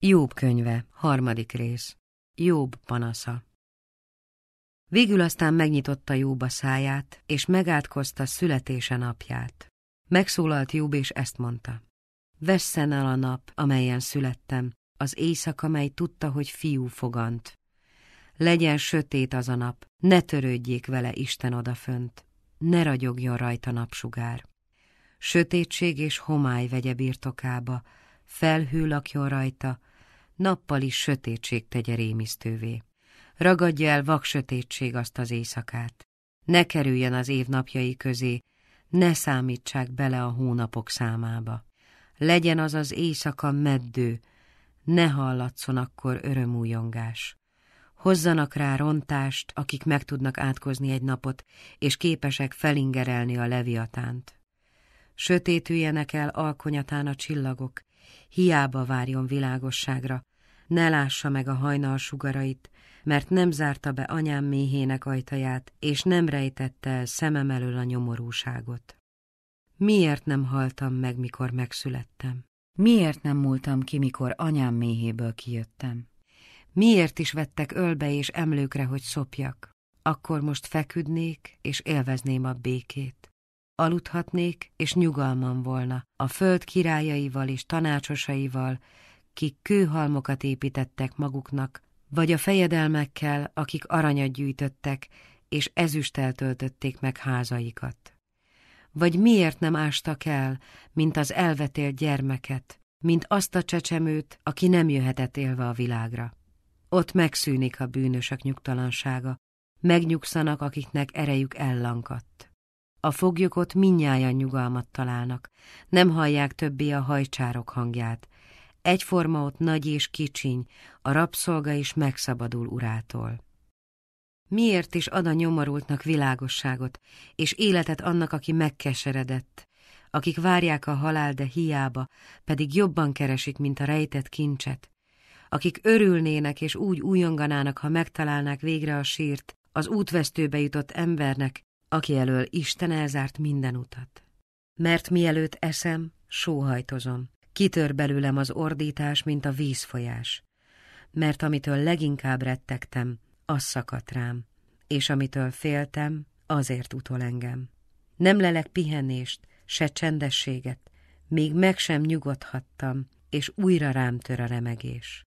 Jobb könyve, harmadik rész. Jobb panasza. Végül aztán megnyitotta Jobb a száját, és megátkozta születése napját. Megszólalt Jobb, és ezt mondta. Vesszen el a nap, amelyen születtem, az éjszaka, amely tudta, hogy fiú fogant. Legyen sötét az a nap, ne törődjék vele Isten odafönt, ne ragyogjon rajta napsugár. Sötétség és homály vegye birtokába, felhő lakjon rajta, nappal is sötétség tegye rémisztővé. Ragadja el vak sötétség azt az éjszakát. Ne kerüljen az év napjai közé, ne számítsák bele a hónapok számába. Legyen az az éjszaka meddő, ne hallatszon akkor örömújongás. Hozzanak rá rontást, akik meg tudnak átkozni egy napot, és képesek felingerelni a leviatánt. Sötétüljenek el alkonyatán a csillagok, hiába várjon világosságra, ne lássa meg a hajnal sugarait, mert nem zárta be anyám méhének ajtaját, és nem rejtette el szemem elől a nyomorúságot. Miért nem haltam meg, mikor megszülettem? Miért nem múltam ki, mikor anyám méhéből kijöttem? Miért is vettek ölbe és emlőkre, hogy szopjak? Akkor most feküdnék, és élvezném a békét. Aludhatnék, és nyugalmam volna, a föld királyaival és tanácsosaival, kik kőhalmokat építettek maguknak, vagy a fejedelmekkel, akik aranyat gyűjtöttek, és ezüsttel töltötték meg házaikat. Vagy miért nem ástak el, mint az elvetélt gyermeket, mint azt a csecsemőt, aki nem jöhetett élve a világra. Ott megszűnik a bűnösök nyugtalansága, megnyugszanak, akiknek erejük ellankadt. A foglyok ott minnyáján nyugalmat találnak, nem hallják többé a hajcsárok hangját. Egyforma ott nagy és kicsiny, a rabszolga is megszabadul urától. Miért is ad a nyomorultnak világosságot, és életet annak, aki megkeseredett, akik várják a halál, de hiába, pedig jobban keresik, mint a rejtett kincset, akik örülnének és úgy újonganának, ha megtalálnák végre a sírt, az útvesztőbe jutott embernek, aki elől Isten elzárt minden utat. Mert mielőtt eszem, sóhajtozom, kitör belőlem az ordítás, mint a vízfolyás, mert amitől leginkább rettegtem, az szakadt rám, és amitől féltem, azért utol engem. Nem lelek pihenést, se csendességet, még meg sem nyugodhattam, és újra rám tör a remegés.